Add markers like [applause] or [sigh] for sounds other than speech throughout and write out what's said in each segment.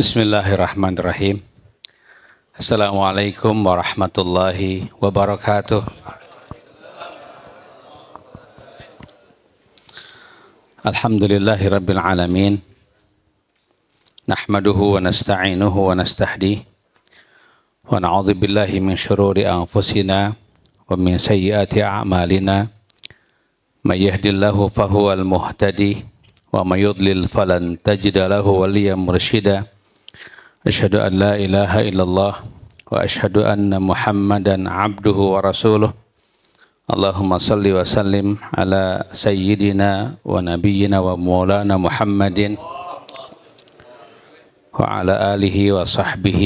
Bismillahirrahmanirrahim. Assalamualaikum warahmatullahi wabarakatuh. Alhamdulillahi rabbil alamin. Nahmaduhu wa nasta'inuhu wa nastahdi. Wa na'udzu billahi min shururi anfusina wa min sayyiati a'malina. May yahdihillahu fahuwal muhtadi wa may yudlil falan tajida lahu waliyan أشهد أن لا إله إلا الله وأشهد أن محمدا عبده ورسوله اللهم صل وسلم على سيدنا ونبينا ومولانا محمد وعلى آله وصحبه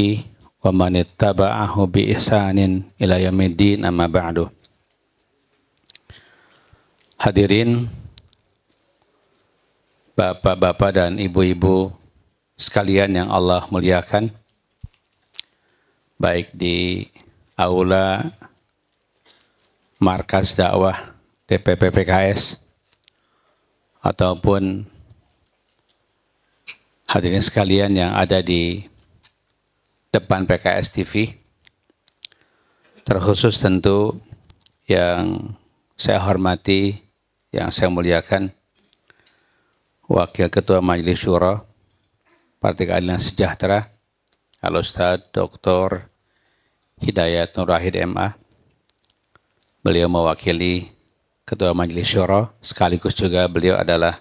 ومن اتبعه بإحسان إلى يوم الدين أما بعد Hadirin Bapak-bapak dan ibu-ibu sekalian yang Allah muliakan, baik di aula markas dakwah DPP PKS ataupun hadirin sekalian yang ada di depan PKS TV, terkhusus tentu yang saya hormati, yang saya muliakan, Wakil Ketua Majelis syuro. Partai Keadilan Sejahtera, Halo Ustaz Dr. Hidayat Nurahid MA. Beliau mewakili Ketua Majelis Syuro, sekaligus juga beliau adalah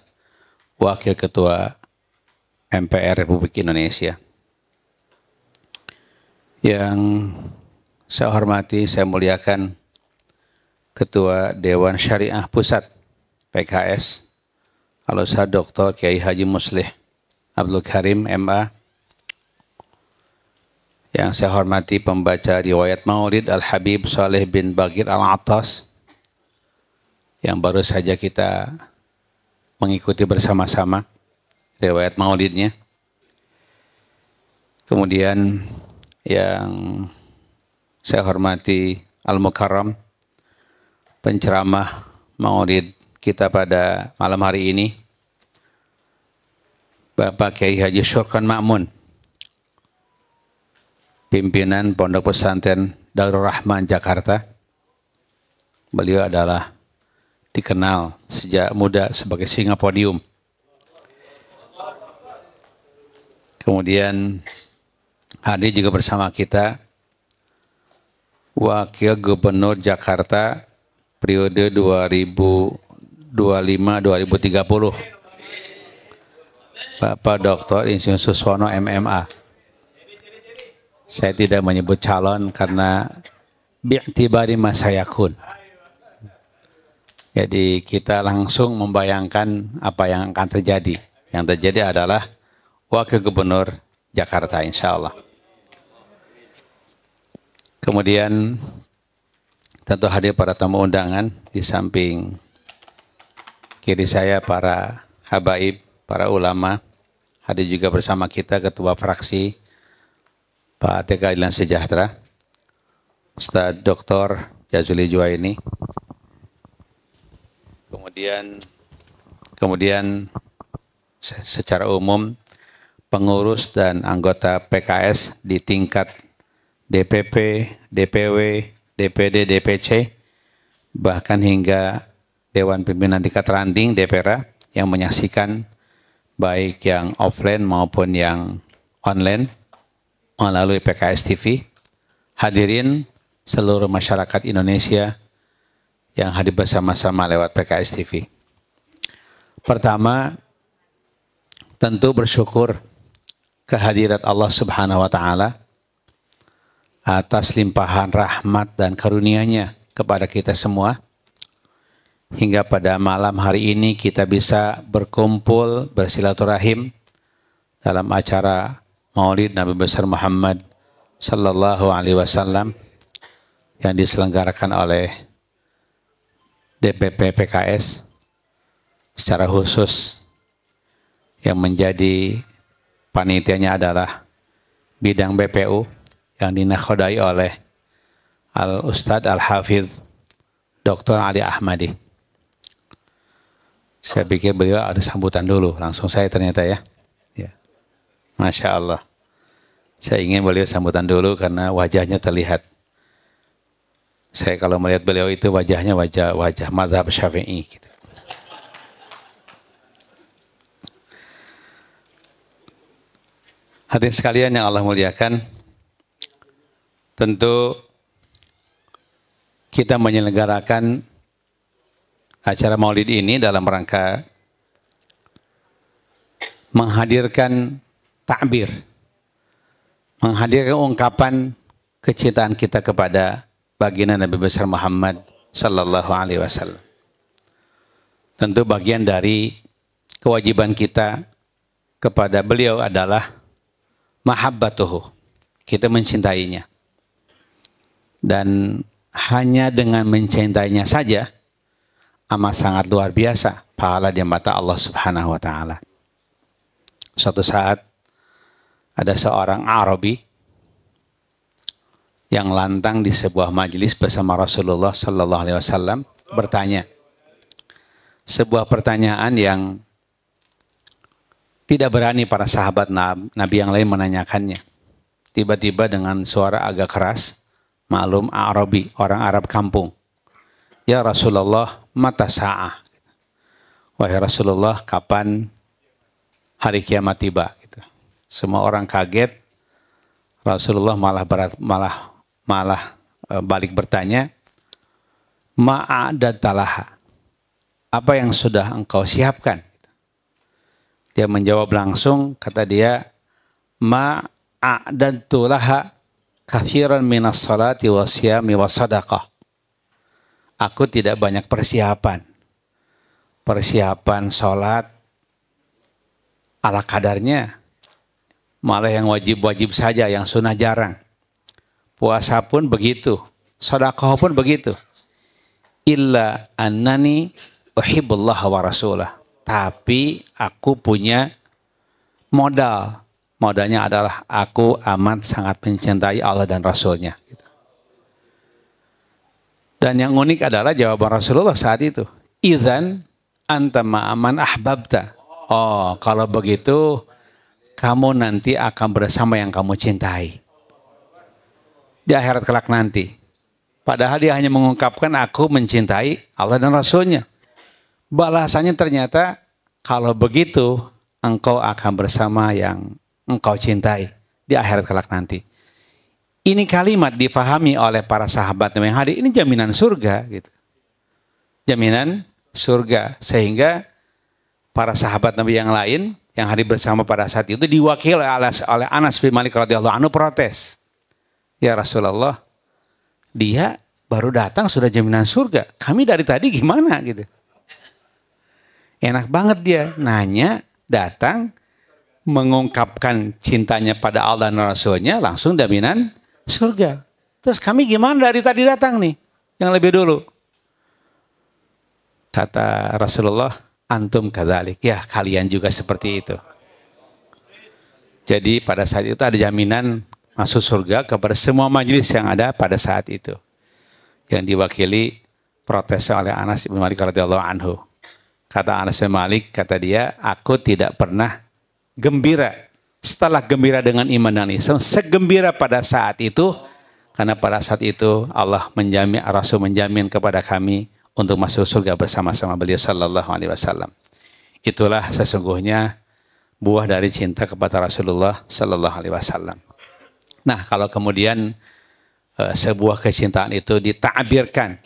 Wakil Ketua MPR Republik Indonesia. Yang saya hormati, saya muliakan Ketua Dewan Syariah Pusat PKS, Halo Ustaz Dr. Kiai Haji Muslih. Abdul Karim MA yang saya hormati pembaca riwayat Maulid Al-Habib Saleh bin Bagir al Atas yang baru saja kita mengikuti bersama-sama riwayat Maulidnya. Kemudian yang saya hormati Al-Mukarram penceramah Maulid kita pada malam hari ini Bapak Kiai Haji Syurkan Makmun, pimpinan Pondok Pesantren Darul Rahman Jakarta. Beliau adalah dikenal sejak muda sebagai Singa Podium. Kemudian hadir juga bersama kita Wakil Gubernur Jakarta periode 2025-2030 Bapak Dr. Insinyur Suswono MMA. Saya tidak menyebut calon karena bi'tibari masayakun. Jadi kita langsung membayangkan apa yang akan terjadi. Yang terjadi adalah Wakil Gubernur Jakarta insya Allah. Kemudian tentu hadir para tamu undangan di samping kiri saya para habaib, para ulama, hadir juga bersama kita Ketua Fraksi Pak AT Keadilan Sejahtera, Ustadz Dr. Jazuli Juwaini. Kemudian kemudian secara umum pengurus dan anggota PKS di tingkat DPP, DPW, DPD, DPC, bahkan hingga Dewan Pimpinan Tingkat Ranting, DPRA, yang menyaksikan baik yang offline maupun yang online melalui PKS TV. Hadirin seluruh masyarakat Indonesia yang hadir bersama-sama lewat PKS TV. Pertama, tentu bersyukur kehadirat Allah Subhanahu wa taala atas limpahan rahmat dan karunia-Nya kepada kita semua hingga pada malam hari ini kita bisa berkumpul bersilaturahim dalam acara Maulid Nabi besar Muhammad sallallahu alaihi wasallam yang diselenggarakan oleh DPP PKS secara khusus yang menjadi panitianya adalah bidang BPU yang dinakodai oleh Al Ustadz Al Hafidh Dr. Ali Ahmadi. Saya pikir beliau ada sambutan dulu, langsung saya ternyata ya. ya. Masya Allah. Saya ingin beliau sambutan dulu karena wajahnya terlihat. Saya kalau melihat beliau itu wajahnya wajah wajah mazhab syafi'i gitu. Hadirin sekalian yang Allah muliakan, tentu kita menyelenggarakan acara maulid ini dalam rangka menghadirkan takbir, menghadirkan ungkapan kecintaan kita kepada baginda Nabi besar Muhammad Sallallahu Alaihi Wasallam. Tentu bagian dari kewajiban kita kepada beliau adalah mahabbatuhu. Kita mencintainya. Dan hanya dengan mencintainya saja, amat sangat luar biasa pahala di mata Allah Subhanahu wa taala. Suatu saat ada seorang Arabi yang lantang di sebuah majelis bersama Rasulullah sallallahu alaihi wasallam bertanya sebuah pertanyaan yang tidak berani para sahabat Nabi yang lain menanyakannya. Tiba-tiba dengan suara agak keras, maklum Arabi, orang Arab kampung. Ya Rasulullah, mata sa'ah. Wahai Rasulullah, kapan hari kiamat tiba? Gitu. Semua orang kaget. Rasulullah malah berat, malah malah e, balik bertanya, talaha. Apa yang sudah engkau siapkan? Dia menjawab langsung, kata dia, talaha kathiran minas salati wa wasadaqah aku tidak banyak persiapan. Persiapan sholat ala kadarnya, malah yang wajib-wajib saja, yang sunnah jarang. Puasa pun begitu, sodakoh pun begitu. Illa annani uhibullah wa rasulah. Tapi aku punya modal. Modalnya adalah aku amat sangat mencintai Allah dan Rasulnya. Dan yang unik adalah jawaban Rasulullah saat itu. Izan anta ma'aman ahbabta. Oh, kalau begitu kamu nanti akan bersama yang kamu cintai. Di akhirat kelak nanti. Padahal dia hanya mengungkapkan aku mencintai Allah dan Rasulnya. Balasannya ternyata kalau begitu engkau akan bersama yang engkau cintai di akhirat kelak nanti. Ini kalimat difahami oleh para sahabat yang hadir. Ini jaminan surga. Gitu. Jaminan surga. Sehingga para sahabat Nabi yang lain yang hadir bersama pada saat itu diwakil oleh Anas bin Malik radhiyallahu anhu protes. Ya Rasulullah, dia baru datang sudah jaminan surga. Kami dari tadi gimana gitu. Enak banget dia nanya, datang, mengungkapkan cintanya pada Allah dan Rasulnya langsung jaminan surga. Terus kami gimana dari tadi datang nih? Yang lebih dulu. Kata Rasulullah, antum kazalik. Ya, kalian juga seperti itu. Jadi pada saat itu ada jaminan masuk surga kepada semua majelis yang ada pada saat itu. Yang diwakili protes oleh Anas bin Malik radhiyallahu anhu. Kata Anas bin Malik, kata dia, aku tidak pernah gembira setelah gembira dengan iman dan Islam, segembira pada saat itu, karena pada saat itu Allah menjamin, Rasul menjamin kepada kami untuk masuk surga bersama-sama beliau Sallallahu Alaihi Wasallam. Itulah sesungguhnya buah dari cinta kepada Rasulullah Shallallahu Alaihi Wasallam. Nah, kalau kemudian eh, sebuah kecintaan itu ditabirkan,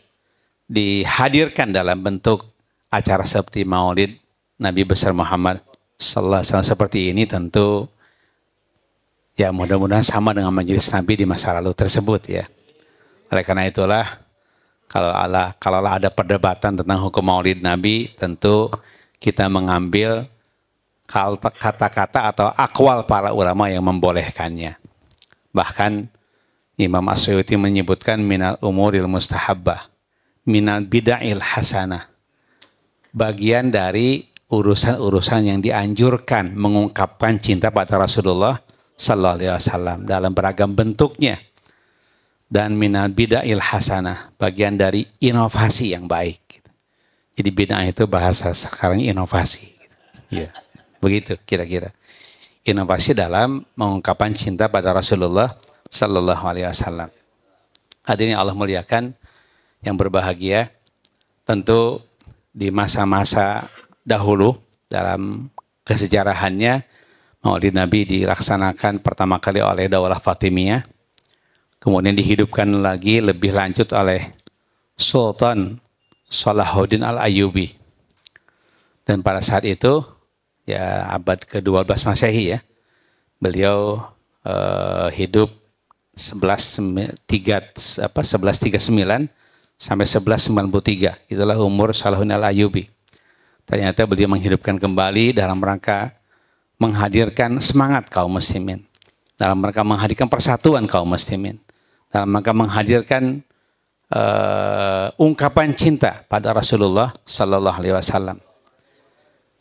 dihadirkan dalam bentuk acara seperti Maulid Nabi besar Muhammad Sallallahu Alaihi Wasallam seperti ini tentu Ya mudah-mudahan sama dengan majelis Nabi di masa lalu tersebut ya. Oleh karena itulah kalau Allah kalaulah ada perdebatan tentang hukum Maulid Nabi, tentu kita mengambil kata-kata atau akwal para ulama yang membolehkannya. Bahkan Imam Asyuti menyebutkan minal umuril mustahabbah, minal bida'il hasanah. Bagian dari urusan-urusan yang dianjurkan mengungkapkan cinta pada Rasulullah Sallallahu Alaihi Wasallam dalam beragam bentuknya dan minat bid'ail hasanah bagian dari inovasi yang baik. Jadi bid'ah itu bahasa sekarang inovasi. Ya, begitu kira-kira. Inovasi dalam mengungkapkan cinta pada Rasulullah Sallallahu Alaihi Wasallam. Hadirin Allah muliakan yang berbahagia, tentu di masa-masa dahulu dalam kesejarahannya Maulid Nabi dilaksanakan pertama kali oleh Daulah Fatimiyah, kemudian dihidupkan lagi lebih lanjut oleh Sultan Salahuddin al ayubi Dan pada saat itu, ya abad ke-12 Masehi ya, beliau eh, hidup 11 1139 sampai 1193. Itulah umur Salahuddin Al-Ayyubi. Ternyata beliau menghidupkan kembali dalam rangka menghadirkan semangat kaum muslimin. Dalam mereka menghadirkan persatuan kaum muslimin. Dalam mereka menghadirkan uh, ungkapan cinta pada Rasulullah Sallallahu Alaihi Wasallam.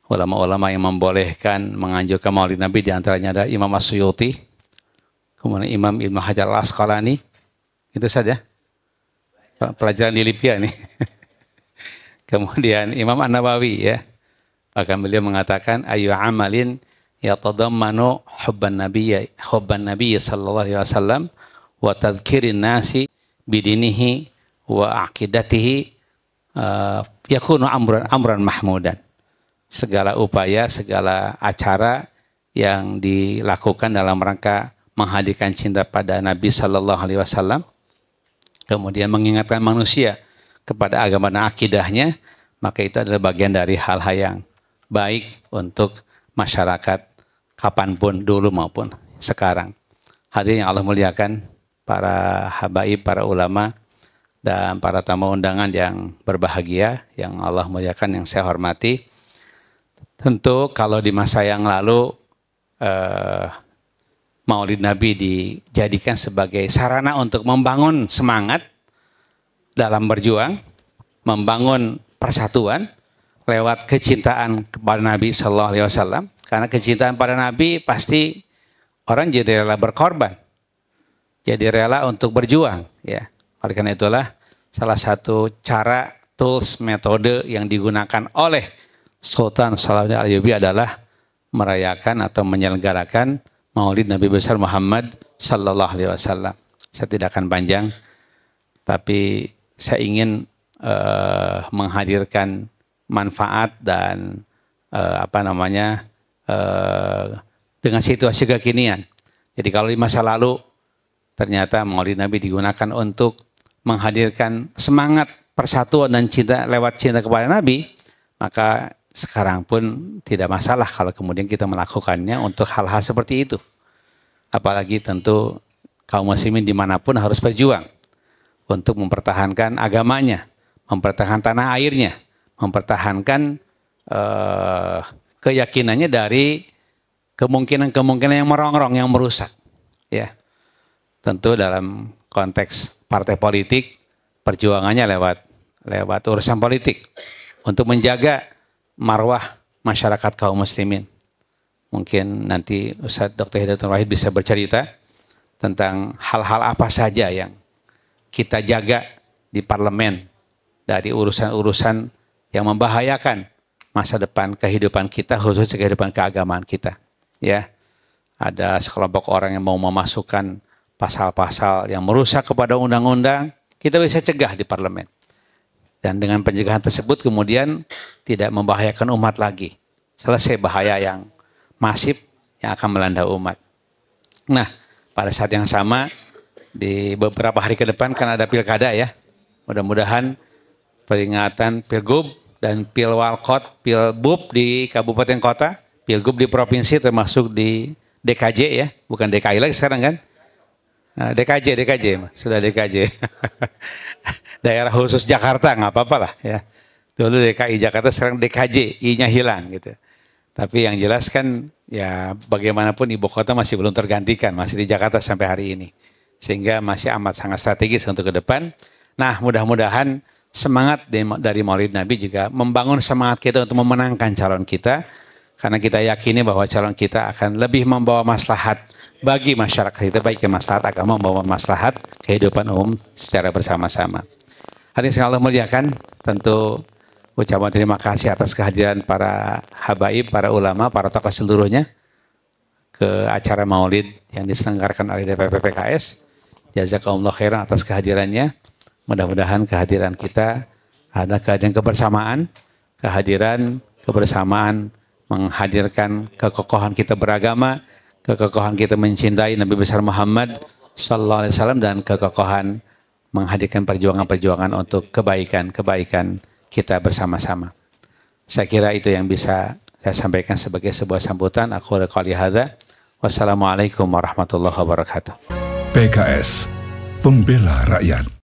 Ulama-ulama yang membolehkan menganjurkan maulid Nabi diantaranya ada Imam Asyuyuti kemudian Imam Ibnu Hajar Al Asqalani, itu saja pelajaran di Libya nih. [laughs] kemudian Imam An Nawawi ya, bahkan beliau mengatakan ayu amalin yatadammanu hubban nabiy hubban nabiy sallallahu alaihi wasallam wa tadhkirin nasi bidinihi wa aqidatihi uh, yakunu amran amran mahmudan segala upaya segala acara yang dilakukan dalam rangka menghadirkan cinta pada Nabi Shallallahu Alaihi Wasallam, kemudian mengingatkan manusia kepada agama dan akidahnya, maka itu adalah bagian dari hal-hal yang baik untuk masyarakat kapanpun, dulu maupun sekarang. Hadirin Allah muliakan para habaib, para ulama, dan para tamu undangan yang berbahagia, yang Allah muliakan, yang saya hormati. Tentu kalau di masa yang lalu eh, Maulid Nabi dijadikan sebagai sarana untuk membangun semangat dalam berjuang, membangun persatuan lewat kecintaan kepada Nabi Shallallahu Alaihi Wasallam, karena kecintaan pada Nabi pasti orang jadi rela berkorban. Jadi rela untuk berjuang. ya. Oleh karena itulah salah satu cara tools metode yang digunakan oleh Sultan Salahuddin Al-Ayyubi adalah merayakan atau menyelenggarakan Maulid Nabi besar Muhammad sallallahu alaihi wasallam. Saya tidak akan panjang tapi saya ingin uh, menghadirkan manfaat dan uh, apa namanya Eh, dengan situasi kekinian. Jadi kalau di masa lalu ternyata Maulid Nabi digunakan untuk menghadirkan semangat persatuan dan cinta lewat cinta kepada Nabi, maka sekarang pun tidak masalah kalau kemudian kita melakukannya untuk hal-hal seperti itu. Apalagi tentu kaum muslimin dimanapun harus berjuang untuk mempertahankan agamanya, mempertahankan tanah airnya, mempertahankan uh, keyakinannya dari kemungkinan-kemungkinan yang merongrong, yang merusak. Ya, tentu dalam konteks partai politik, perjuangannya lewat lewat urusan politik untuk menjaga marwah masyarakat kaum muslimin. Mungkin nanti Ustadz Dr. Hidayatul Wahid bisa bercerita tentang hal-hal apa saja yang kita jaga di parlemen dari urusan-urusan yang membahayakan masa depan kehidupan kita khususnya kehidupan keagamaan kita ya ada sekelompok orang yang mau memasukkan pasal-pasal yang merusak kepada undang-undang kita bisa cegah di parlemen dan dengan pencegahan tersebut kemudian tidak membahayakan umat lagi selesai bahaya yang masif yang akan melanda umat nah pada saat yang sama di beberapa hari ke depan kan ada pilkada ya mudah-mudahan peringatan pilgub dan pilwalkot, pilbub di kabupaten kota, pilgub di provinsi termasuk di DKJ ya, bukan DKI lagi sekarang kan? Nah, DKJ, DKJ, sudah DKJ. [laughs] Daerah khusus Jakarta nggak apa-apa lah ya. Dulu DKI Jakarta sekarang DKJ, I-nya hilang gitu. Tapi yang jelas kan ya bagaimanapun ibu kota masih belum tergantikan, masih di Jakarta sampai hari ini. Sehingga masih amat sangat strategis untuk ke depan. Nah mudah-mudahan semangat dari Maulid Nabi juga membangun semangat kita untuk memenangkan calon kita karena kita yakini bahwa calon kita akan lebih membawa maslahat bagi masyarakat kita baik ke maslahat agama membawa maslahat kehidupan umum secara bersama-sama. Hari yang Allah muliakan tentu ucapan terima kasih atas kehadiran para habaib, para ulama, para tokoh seluruhnya ke acara maulid yang diselenggarakan oleh DPP PKS. Jazakallah khairan atas kehadirannya. Mudah-mudahan kehadiran kita adalah kehadiran kebersamaan, kehadiran kebersamaan menghadirkan kekokohan kita beragama, kekokohan kita mencintai Nabi besar Muhammad sallallahu alaihi wasallam dan kekokohan menghadirkan perjuangan-perjuangan untuk kebaikan-kebaikan kita bersama-sama. Saya kira itu yang bisa saya sampaikan sebagai sebuah sambutan. Aku qali hadza. Wassalamualaikum warahmatullahi wabarakatuh. PKS Pembela Rakyat